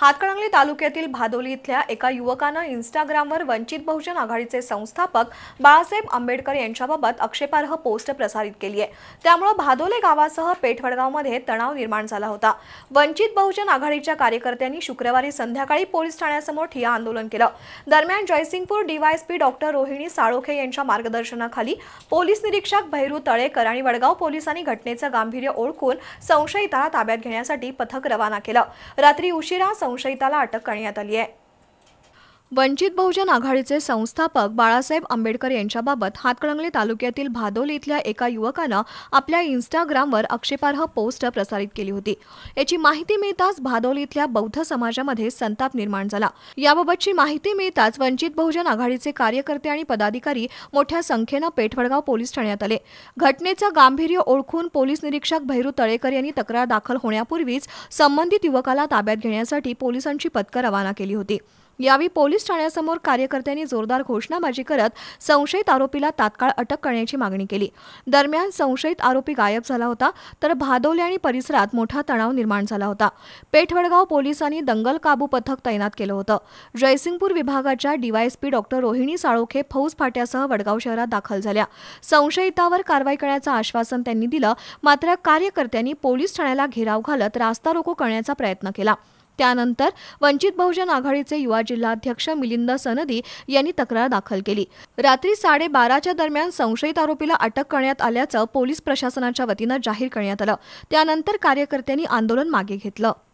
हातकणंगले तालुक्यातील भादोली इथल्या एका युवकानं इन्स्टाग्रामवर वंचित बहुजन आघाडीचे संस्थापक बाळासाहेब आंबेडकर यांच्याबाबत आक्षेपार्ह पोस्ट प्रसारित केली आहे त्यामुळे भादोले गावासह पेठवडगावमध्ये तणाव निर्माण झाला होता वंचित बहुजन आघाडीच्या कार्यकर्त्यांनी शुक्रवारी संध्याकाळी पोलीस ठाण्यासमोर ठिया आंदोलन केलं दरम्यान जयसिंगपूर डीवायएसपी डॉक्टर रोहिणी साळोखे यांच्या मार्गदर्शनाखाली पोलीस निरीक्षक भैरू तळेकर आणि वडगाव पोलिसांनी घटनेचं गांभीर्य ओळखून संशयिताला ताब्यात घेण्यासाठी पथक रवाना केलं रात्री उशिरा संशयिताला अटक करण्यात आली आहे वंचित बहुजन आघाडीचे संस्थापक बाळासाहेब आंबेडकर यांच्याबाबत हातकणंगले तालुक्यातील भादोली इथल्या एका युवकानं आपल्या इन्स्टाग्रामवर आक्षेपार्ह पोस्ट प्रसारित केली होती याची माहिती मिळताच भादोली इथल्या बौद्ध समाजामध्ये संताप निर्माण झाला याबाबतची माहिती मिळताच वंचित बहुजन आघाडीचे कार्यकर्ते आणि पदाधिकारी मोठ्या संख्येनं पेठवडगाव पोलीस ठाण्यात आले घटनेचं गांभीर्य ओळखून पोलीस निरीक्षक भैरू तळेकर यांनी तक्रार दाखल होण्यापूर्वीच संबंधित युवकाला ताब्यात घेण्यासाठी पोलिसांची पथकं रवाना केली होती यावेळी पोलीस ठाण्यासमोर कार्यकर्त्यांनी जोरदार घोषणाबाजी करत संशयित आरोपीला तात्काळ अटक करण्याची मागणी केली दरम्यान संशयित आरोपी गायब झाला होता तर भादोले आणि परिसरात मोठा तणाव निर्माण झाला होता पेठवडगाव पोलिसांनी दंगल काबू पथक तैनात केलं होतं जयसिंगपूर विभागाच्या डीवायएसपी डॉक्टर रोहिणी साळोखे फौज फाट्यासह वडगाव शहरात दाखल झाल्या संशयितावर कारवाई करण्याचं आश्वासन त्यांनी दिलं मात्र कार्यकर्त्यांनी पोलीस ठाण्याला घेराव घालत रास्ता रोको करण्याचा प्रयत्न केला त्यानंतर वंचित बहुजन आघाडीचे युवा जिल्हाध्यक्ष मिलिंद सनदी यांनी तक्रार दाखल केली रात्री साडेबाराच्या दरम्यान संशयित आरोपीला अटक करण्यात आल्याचं पोलीस प्रशासनाच्या वतीनं जाहीर करण्यात आलं त्यानंतर कार्यकर्त्यांनी आंदोलन मागे घेतलं